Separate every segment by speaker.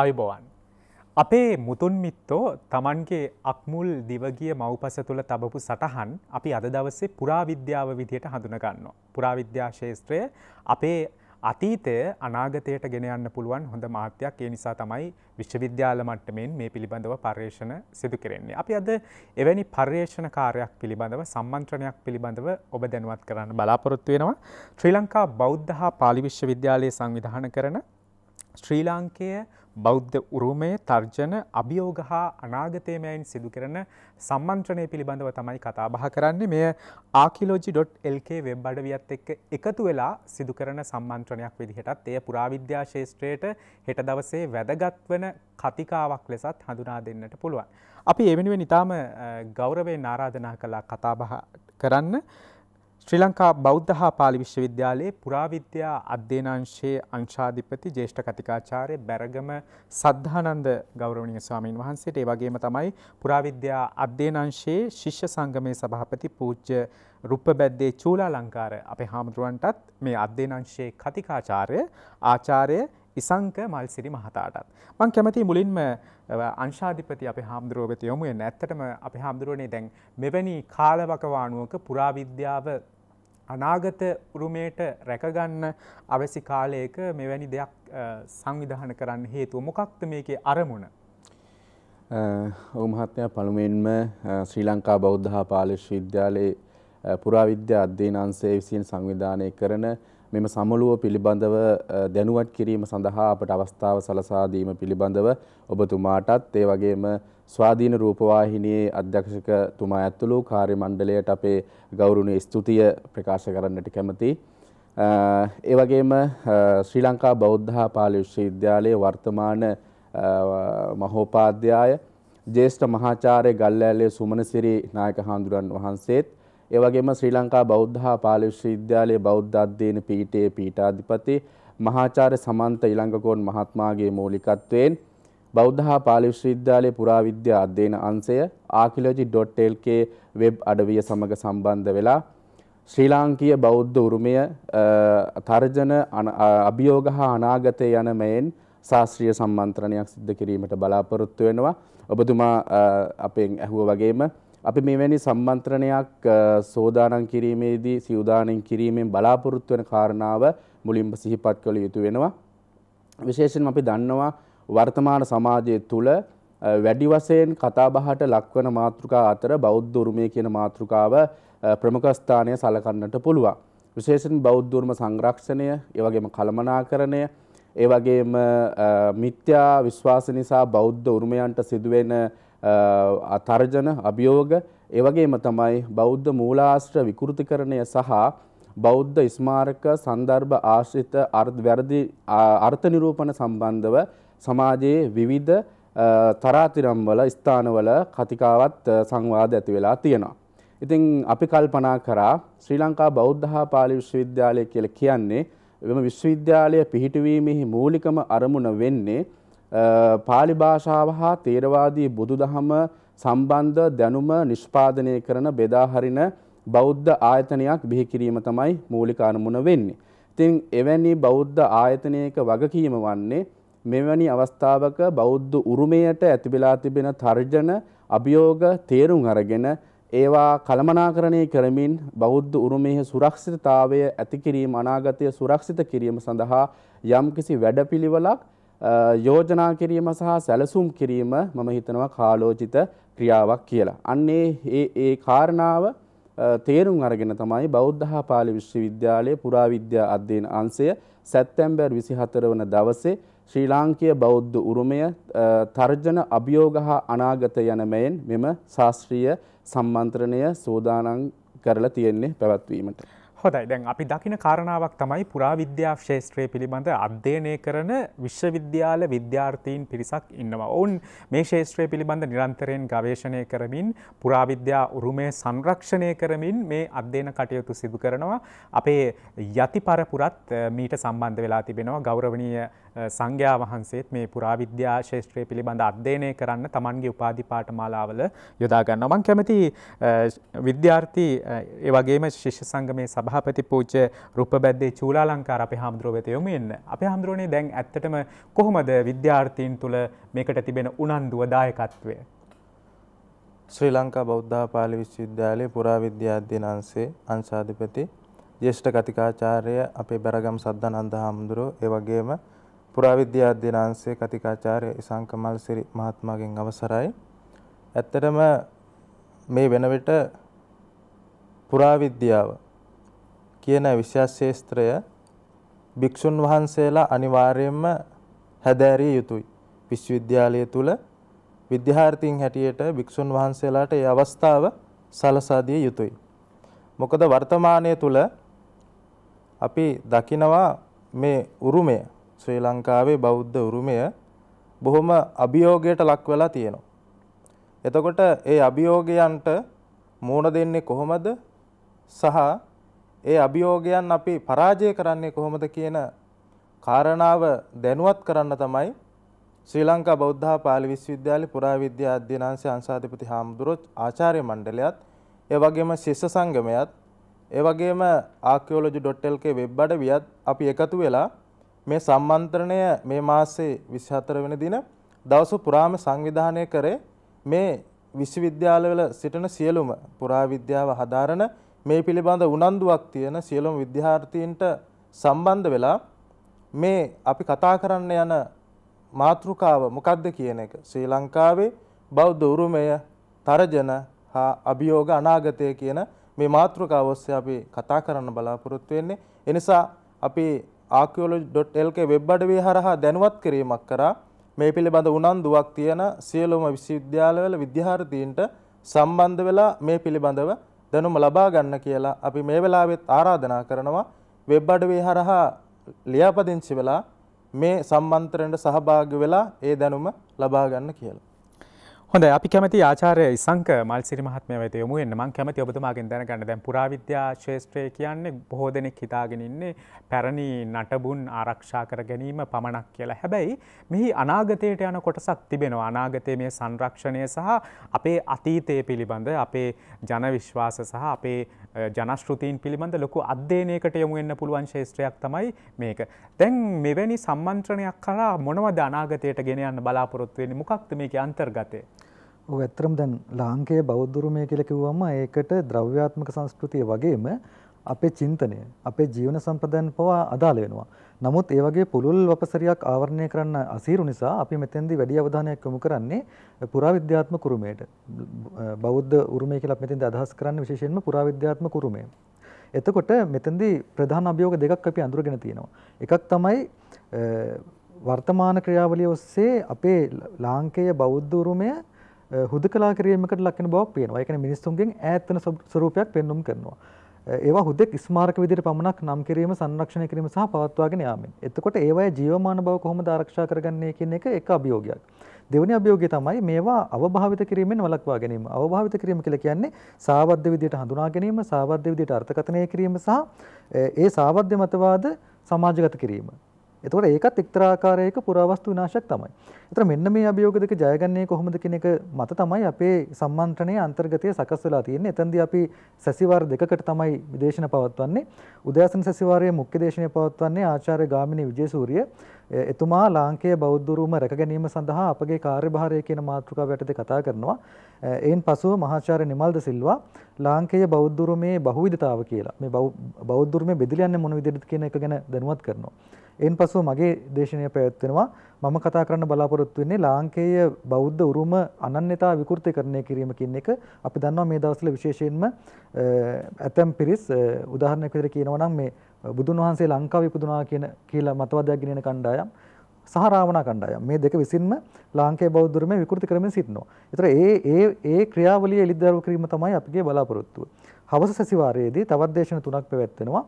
Speaker 1: ආයුබෝවන්. අපේ මුතුන් මිත්තෝ තමන්ගේ අක්මුල් දිවගිය මව්පස තුළ තබපු සටහන් අපි අද දවස්සේ පුරාවිද්‍යාව විදියට හඳුනගන්න. පුරාවිද්‍යා ශේත්‍රය අපේ අතීතය අනාගතයට ගෙනයන්න පුළුවන් හොඳ මාත්‍යයක් ඒ නිසා තමයි විශ්වවිද්‍යාල මට්ටමෙන් මේ පිළිබඳව පර්යේෂණ සිදු කරෙන්නේ. අපි අද එවැනි පර්යේෂණ කාර්යක් පිළිබඳව සම්මන්ත්‍රණයක් පිළිබඳව ඔබ දැනුවත් කරන්න බලාපොරොත්තු වෙනවා. ශ්‍රී ලංකා බෞද්ධ හා පාලි විශ්වවිද්‍යාලයේ සංවිධාන කරන ශ්‍රී ලාංකය බෞද්ධ උරුමය තර්ජන අභියෝග හා අනාගතයමයන් සිදු කරන සම්මන්ත්‍රණය පිළිබඳව තමයි කතා බහ කරන්නේ මෙය ආකිලෝජි.lk වෙබ් අඩවියත් එක්ක එකතු වෙලා සිදු කරන සම්මන්ත්‍රණයක් විදිහටත් එය පුරාවිද්‍යා ශේෂත්‍රයට හෙට දවසේ වැදගත්වන කතිකාවක් ලෙසත් හඳුනා දෙන්නට පුළුවන්. අපි එවෙනුවෙන් ඉතාම ගෞරවේ නාරාධනා කලා කතාබහ කරන්න ශ්‍රී ලංකා බෞද්ධ හා පාලි විශ්වවිද්‍යාලයේ පුරාවිද්‍යා අධ්‍යනාංශයේ අංශාධිපති ජේෂ්ඨ කතිකාචාර්ය බැරගම සද්ධානන්ද ගෞරවනීය ස්වාමීන් වහන්සේට ඒ වගේම තමයි පුරාවිද්‍යා අධ්‍යනාංශයේ ශිෂ්‍ය සංගමේ සභාපති පූජ්‍ය රුප්පබැද්දේ චූලාලංකාර අපේ හාමුදුරන්ටත් මේ අධ්‍යනාංශයේ කතිකාචාර්ය ආචාර්ය ඉසංක මල්සිරි මහතාටත්. මං කැමති මුලින්ම අංශාධිපති අප හාමුදුරුව වෙත යොමුය නැත්තටම අප හාමුදුරුවනේ දැන් මෙවැනි කාලවකවානුවක පුරාවිද්‍යාව අනාගත උරුමයට රැකගන්න අවැසි කාලයක මෙවැනි දෙයක් සංවිධාන කරන්න හේතුව මොකක්ද මේකේ අරමුණ.
Speaker 2: ඔවමහත්මය පළුමෙන්ම ශ්‍රී ලංකා බෞද්ධහා පාලශ විද්‍යාලයේ පුරාවිද්‍ය අධ්‍යීනන්සේ විසින් සංවිධානය කරන මෙම සමුළුව පිළිබඳව දැනුවත් කිරීම සඳහා අපට අවස්ථාව සලසා දීම පිළිබඳව ඔබතුමාටත් ඒ වගේම ස්වාධීන රූපවාහිනියේ අධ්‍යක්ෂකතුමා ඇතුළු කාර්ය මණ්ඩලයට අපේ ගෞරවනීය ස්තුතිය ප්‍රකාශ කරන්නට කැමැතියි. ඒ වගේම ශ්‍රී ලංකා බෞද්ධ පාලි විශ්වවිද්‍යාලයේ වර්තමාන මහෝපාධ්‍යාය ජේෂ්ඨ මහාචාර්ය ගල්ලෑලේ සුමනසිරි නායක හාමුදුරන් වහන්සේත් ඒවගේම ශ්‍රී ලංකා බෞද්ධ හා පාලි විශ්වවිද්‍යාලයේ බෞද්ධ අධ්‍යයන පීඨයේ පීඨාධිපති මහාචාර්ය සමන්ත ඊළඟකෝන් මහත්මාගේ මූලිකත්වයෙන් බෞද්ධ හා පාලි විශ්වවිද්‍යාලයේ පුරාවිද්‍යා අධ්‍යයන අංශය archaeology.lk වෙබ් අඩවිය සමග සම්බන්ධ වෙලා ශ්‍රී ලාංකීය බෞද්ධ උරුමය තර්ජන අභියෝග හා අනාගතය යන මෙයින් ශාස්ත්‍රීය සම්මන්ත්‍රණයක් සිද්ධ කිරීමට බලාපොරොත්තු වෙනවා. ඔබතුමා අපෙන් ඇහුව වගේම අපි මෙවැනි සම්මන්ත්‍රණයක් සෝදානම් කිරීමේදී සිවදානෙන් කිරීමෙන් බලාපොරොත්තු වෙන කාරණාව මුලින්ම සිහිපත් කළ යුතු වෙනවා. විශේෂයෙන් අපි දන්නවා වර්තමාන සමාජය තුළ වැඩි වශයෙන් කතාබහට ලක්වන මාතෘකා අතර බෞද්ධ උරුමය කියන මාතෘකාව ප්‍රමුඛ ස්ථානය සලකන්නට පුළුවන්. විශේෂයෙන් බෞද්ධ උරුම සංරක්ෂණය, ඒ වගේම කළමනාකරණය, ඒ වගේම මිත්‍යා විශ්වාස නිසා බෞද්ධ උරුමයන්ට සිදුවෙන තර්ජන අභියෝග එවගේම තමයි බෞද්ධ මූලාශ්‍ර විකෘතිකරණය සහ බෞද්ධ ස්මාරක සන්දර්භ ආශ්‍රිත වැරදි අර්ථ නිරූපණ සම්බන්ධව සමාජයේ විවිධ තරාතිරම්වල ස්ථානවල කතිකාවත් සංවාද ඇති වෙලා තියෙනවා. ඉතින් අපි කල්පනා කරා ශ්‍රී ලංකා බෞද්ධ හා පාලි විශ්වවිද්‍යාලය කියලා කියන්නේ එම විශ්වවිද්‍යාලය පිහිටවීමෙහි මූලිකම අරමුණ වෙන්නේ පාලි භාෂාව හා තේරවාදී බුදුදහම සම්බන්ධ දැනුම නිෂ්පාදනය කරන බෙදා හරින බෞද්ධ ආයතනයක් බිහි කිරීම තමයි මූලික අරමුණ වෙන්නේ. ඉතින් එවැනි බෞද්ධ ආයතනයක වගකීම වන්නේ මෙවැනි අවස්ථාවක බෞද්ධ උරුමයට ඇතිබෙලා තිබෙන තර්ජන අභියෝග තේරුම් අරගෙන ඒවා කළමනාකරණය කරමින් බෞද්ධ උරුමයේ සුරක්ෂිතතාවය ඇති කිරීම අනාගතය සුරක්ෂිත කිරීම සඳහා යම්කිසි වැඩපිළිවෙලක් යෝජනා කිරීම සහ සැලසුම් කිරීම මම හිතනවා කාලෝචිත ක්‍රියාවක් කියලා. අන්නේ ඒ ඒ කාරණාව තේරුම් අරගෙන තමයි බෞද්ධ පාලි විශ්වවිද්‍යාලයේ පුරාවිද්‍යා අධ්‍යයන අංශය සැප්තැම්බර් 24 වන දවසේ ශ්‍රී ලාංකීය බෞද්ධ උරුමය තර්ජන අභියෝග හා අනාගත යන මෙන් මෙම ශාස්ත්‍රීය සම්මන්ත්‍රණය සෝදානම් කරලා තියෙන්නේ පැවැත්වීමට. හොදයි දැන්
Speaker 1: අපි දකින කාරණාවක් තමයි පුරාවිද්‍යා ශේත්‍රය පිළිබඳ අධ්‍යයනය කරන විශ්වවිද්‍යාල විද්‍යාර්ථීන් පිරිසක් ඉන්නවා. ඔවුන් මේ ශේත්‍රය පිළිබඳ නිරන්තරයෙන් ගවේශණය කරමින් පුරාවිද්‍යා උරුමය සංරක්ෂණය කරමින් මේ අධ්‍යයන කටයුතු සිදු කරනවා. අපේ යති පරපුරත් මීට සම්බන්ධ වෙලා තිබෙනවා ගෞරවනීය සංඝයා වහන්සේත් මේ පුරාවිද්‍යා ශේෂත්‍රය පිළිබඳ අධ්‍යයනය කරන්න තමන්ගේ උපාධිපාට මාලාවල යොදාගන්න මං කැමති විද්‍යාර්ථී ඒවගේම ශිෂ්‍ය සංගමේ සභාපති පූච රුප බැද්දේ චූලා ලංකාර අප හාමුදුරුවත යොමු එන්න අප හාමුදුරුවනේ දැන් ඇත්තටම කොහොමද විද්‍යාර්ථීන් තුළ මේකට තිබෙන
Speaker 3: උනන්දුව දායකත්වය ශ්‍රී ලංකා බෞද්ධා පාලි විශ්වවිද්‍යාලයේ පුරාවිද්‍යා අධ්‍යනාංශයේ අංශාධිපති ජ්‍යෙෂ්ඨ කතිකාචාර්ය අපේ බරගම් සද්දානන්ද හාමුදුරුවෝ ඒ වගේම පුරාවිද්‍යා අධ්‍යනාංශයේ කතිකාචාර්ය ඉසංකමල් සිරි මහත්මයාගෙන් අවසරයි. ඇත්තටම මේ වෙන විට පුරාවිද්‍යාව කියන විෂයශාස්ත්‍රය භික්ෂුන් වහන්සේලා අනිවාර්යයෙන්ම හැදෑරිය යුතුයි. විශ්වවිද්‍යාලය තුල විද්‍යාර්ථීන් හැටියට භික්ෂුන් වහන්සේලාට ඒ අවස්ථාව සලසා දිය යුතුයි. මොකද වර්තමානයේ තුල අපි දකිනවා මේ උරුමය ශ්‍රී ලංකාවේ බෞද්ධ උරුමය බොහොම අභියෝගයට ලක් වෙලා තියෙනවා. එතකොට ඒ අභියෝගයන්ට මූණ දෙන්නේ කොහොමද? සහ ඒ අභියෝගයන් අපි පරාජය කරන්නේ කොහොමද කියන කාරණාව දැනුවත් කරන්න තමයි ශ්‍රී ලංකා බෞද්ධ පාලි විශ්වවිද්‍යාලේ පුරාවිද්‍යා අධ්‍යනාංශය අංශාධිපති හාමුදුරුවෝ ආචාර්ය මණ්ඩලයත් ඒ වගේම ශිෂ්‍ය සංගමයත් ඒ වගේම archaeology.lk වෙබ් අඩවියත් අපි එකතු වෙලා මේ සම්මන්ත්‍රණය මේ මාසේ 24 වෙනි දින දවස පුරාම සංවිධානය කරේ මේ විශ්වවිද්‍යාලවල සිටින සියලුම පුරාවිද්‍යාව හදාරන මේ පිළිබඳ උනන්දුවක් තියෙන සියලුම විද්‍යාර්ථීන්ට සම්බන්ධ වෙලා මේ අපි කතා කරන්න යන මාතෘකාව මොකක්ද කියන එක ශ්‍රී ලංකාවේ බෞද්ධ උරුමය තරජන හා අභියෝග අනාගතය කියන මේ මාතෘකාව ඔස්සේ අපි කතා කරන්න බලාපොරොත්තු වෙන්නේ. එනිසා අපි archaeology.lk වෙබ් අඩවිය හරහා දැනුවත් කිරීමක් කරා මේ පිළිබඳ උනන්දුවක් තියෙන සියලුම විශ්වවිද්‍යාලවල විද්‍යාර්ථීන්ට සම්බන්ධ වෙලා මේ පිළිබඳව දැනුම ලබා ගන්න කියලා අපි මේ වෙලාවෙත් ආරාධනා කරනවා වෙබ් අඩවිය හරහා ලියාපදිංචි වෙලා මේ සම්මන්ත්‍රණයට සහභාගී වෙලා ඒ දැනුම ලබා ගන්න කියලා
Speaker 1: හොඳ අපි කැමති ආචාරය සංක මල් සිරිමහත්මය වෙත යොමු එන්න මං කැමති ඔබතුමාගෙන් දැනගන්න දැන් පුරාවිද්‍යා ශේෂත්‍රය කියන්නේ බොහෝ දෙනෙක් හිතාගෙන ඉන්නේ පැරණි නටබුන් ආරක්ෂා කර ගැනීම පමණක් කියලා. හැබැයි මෙහි අනාගතයට යන කොටසක් තිබෙනවා. අනාගතයේ මේ සංරක්ෂණය සහ අපේ අතීතය පිළිබඳ අපේ ජන විශ්වාස සහ අපේ ජනශ්‍රුතීන් පිළිබඳ ලොකු අධ්‍යයනයකට යොමු වෙන්න පුළුවන් ශේෂත්‍රයක් තමයි මේක. දැන් මෙවැනි සම්මන්ත්‍රණයක් කරා මොනවද අනාගතයට ගෙන යන්න බලාපොරොත්තු වෙන්නේ? මොකක්ද මේකේ අන්තර්ගතය?
Speaker 4: ඔව් ඇත්තටම දැන් ලාංකේය බෞද්ධරුමය කියලා කිව්වම ඒකට ද්‍රව්‍යාත්මක සංස්කෘතිය වගේම අපේ චින්තනය අපේ ජීවන සම්ප්‍රදායන් පවා අදාළ වෙනවා. නමුත් ඒ වගේ පුළුල් වපසරියක් ආවරණය කරන්න අසීරු නිසා අපි මෙතෙන්දී වැඩි අවධානයක් යොමු කරන්නේ පුරාවිද්‍යාත්මක උරුමයට. බෞද්ධ උරුමය කියලා අපි මෙතෙන්දී අදහස් කරන්නේ විශේෂයෙන්ම පුරාවිද්‍යාත්මක උරුමය. එතකොට මෙතෙන්දී ප්‍රධාන අභියෝග දෙකක් අපි අඳුරගෙන තියෙනවා. එකක් තමයි වර්තමාන ක්‍රියාවලිය ඔස්සේ අපේ ලාංකේය බෞද්ධ උරුමය හුද කලා කිරීමකට ලක්කන බවක් පේනවා එකන මිනිස්සුන්ගෙන් ඇත්තන ස්වරූපයක් පෙන්නුම් කරනවා. ඒවා හුදෙක් ස්මාරක විදිර පමණක් නම් කිරීම සංරක්ෂණය කිරීම සහ පවත්වාගෙන යාමෙන් එතකොට ඒවය ජීවමාන බව කොහොම ආරක්ෂා කරගන්නේ කියන එක එක අභියෝගයක්. දෙවනි අභියෝගය තමයි මේවා අවභාවිත කිරීමෙන් වළක්වා ගැනීම. අවභාවිත කිරීම කියලා කියන්නේ සාවද්ද විදියට හඳුනා ගැනීම, සාවද්ද විදියට අර්ථකථනය කිරීම සහ ඒ සාවද්ද මතවාද සමාජගත කිරීම. එතකොට ඒකත් එක්තරා ආකාරයක පුරාවස්තු විනාශයක් තමයි. ඒතර මෙන්න මේ අභියෝග දෙක ජයගන්නේ කොහොමද කියන එක මත තමයි අපේ සම්මන්ත්‍රණයේ අන්තර්ගතය සකස් වෙලා තියෙන්නේ. එතෙන්දී අපි සැසිවාර දෙකකට තමයි විදේශන පවත්වන්නේ. උදෑසන සැසිවාරයේ මුඛ්‍ය දේශනය පවත්වන්නේ ආචාර්ය ගාමිණී විජේසූරිය. එතුමා ලාංකේය බෞද්ධ රූම රැක ගැනීම සඳහා අපගේ කාර්යභාරය කියන මාතෘකාව යටතේ කතා කරනවා. එයින් පසුව මහාචාර්ය නිමල්ද සිල්වා ලාංකේය බෞද්ධරුමේ බහුවිධතාව කියලා මේ බෞද්ධරුමේ බෙදලා යන්නේ මොන විදිහටද කියන එක ගැන දැනුවත් කරනවා. එයින් පසුව මගේ දේශනය පැවැත්වෙනවා මම කතා කරන්න බලාපොරොත්තු වෙන්නේ ලාංකේය බෞද්ධ උරුම අනන්‍යතා විකෘතිකරණය කිරීම කියන එක අපි දන්නවා මේ දවස්වල විශේෂයෙන්ම ඇතම් පිරිස් උදාහරණයක් විදිහට කියනවා නම් මේ බුදුන් වහන්සේ ලංකාවේ ඉපදුනා කියන කියලා මතවාදයක් ගෙනෙන කණ්ඩායම් සහ රාවණා කණ්ඩායම් මේ දෙක විසින්ම ලාංකේය බෞද්ධ ධර්මයේ විකෘති කරමින් සිටිනවා. ඒතර ඒ ඒ ඒ ක්‍රියාවලිය එළිදරව් කිරීම තමයි අපගේ බලාපොරොත්තුව. හවස සැසිවාරයේදී තවත් දේශන තුනක් පැවැත්වෙනවා.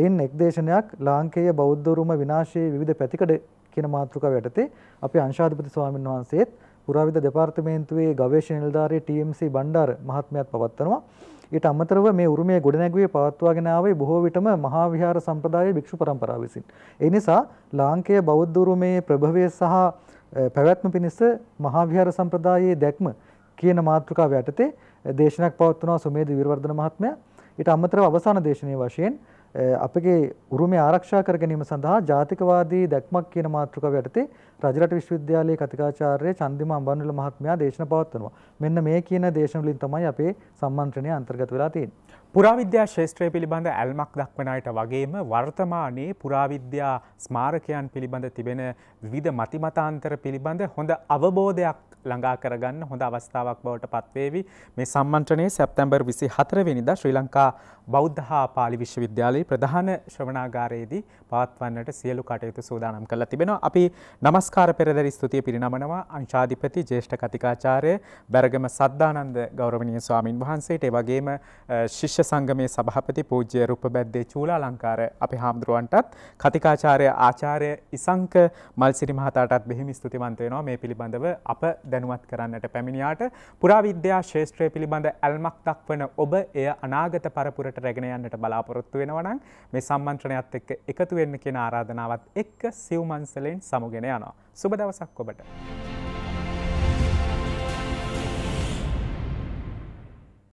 Speaker 4: එයින් එක් දේශනයක් ලාංකේය බෞද්ධ ධර්ම විනාශයේ විවිධ පැතිකඩ කියන මාතෘකාව යටතේ අපේ අංශාධිපති ස්වාමින් වහන්සේත් පුරාවිද්‍යා දෙපාර්තමේන්තුවේ ගවේෂණ නිලධාරී TMC බණ්ඩාර මහත්මයාත් පවත්වනවා. ඊට අමතරව මේ උරුමය ගොඩනැගුවේ පවත්වාගෙන ආවේ බොහෝ විටම මහා විහාර සම්ප්‍රදායේ භික්ෂු පරම්පරාව විසින්. ඒ නිසා ලාංකේය බෞද්ධ උරුමයේ ප්‍රභවය සහ පැවැත්ම පිණිස මහා විහාර සම්ප්‍රදායේ දැක්ම කියන මාතෘකාව යටතේ දේශනයක් පවත්වනවා සුමේද විරවර්ධන මහත්මයා. ඊට අමතරව අවසාන දේශනයේ වශයෙන් අපගේ උරුමය ආරක්ෂා කර ගැනීම සඳහා ජාතිකවාදී දැක්මක් කියන මාතෘකාව යටතේ රජරට විශ්වවිද්‍යාලයේ කතිකාචාර්ය චන්දිම අඹන්විල මහත්මයා දේශන පවත්වනවා. මෙන්න මේ කියන දේශන වලින් තමයි අපේ සම්මන්ත්‍රණය අන්තර්ගත වෙලා තියෙන්නේ. පුරාවිද්‍යා ශේෂත්‍රය පිළිබඳ ඇල්මක් දක්වන අයට
Speaker 1: වගේම වර්තමානයේ පුරාවිද්‍යා ස්මාරකයන් පිළිබඳ තිබෙන විවිධ මතිමතාන්තර පිළිබඳ හොඳ අවබෝධයක් ළඟා කරගන්න හොඳ අවස්ථාවක් බවට පත්වේවි මේ සම්මන්ත්‍රණය සැප්තැම්බර් විසි හතරවෙනිද ශ්‍රී ලංකා බෞද්ධ හා පාලි විශ්වවිද්‍යාලයේ ප්‍රධාන ශ්‍රවනාගාරයේදී පවත්වන්නට සියලු කටයුතු සූදානම් කරලා තිබෙනවා අපි නමස්කාර පෙරදරි ස්තුතිය පිරිනමනවා අංශාධිපති ජේෂ්ඨ කතිකාචාර්ය බැරගම සද්ධානන්ද ගෞරවනීය ස්වාමින් වහන්සේට ඒ වගේම ශිෂ්‍ය සංගමේ සභාපති පූජ්‍ය රූපබැද්දේ චූලාලංකාර අපේ හාමුදුරුවන්ටත් කතිකාචාර්ය ආචාර්ය ඉසංක මල්සිරි මහතාටත් බෙහිම ස්තුතිවන්ත වෙනවා මේ පිළිබඳව අප දැනුවත් කරන්නට පැමිණියාට පුරාවිද්‍යා ශේත්‍රය පිළිබඳ ඇල්මක් දක්වන ඔබ එය අනාගත පරපුරට රැගෙන යන්නට බලාපොරොත්තු වෙනවනම් මේ සම්මන්ත්‍රණයත් එක්ක එකතු වෙන්න කියන ආරාධනාවත් එක්ක සිව්මන්සලෙන් සමුගෙන යනවා. සුබ දවසක් ඔබට.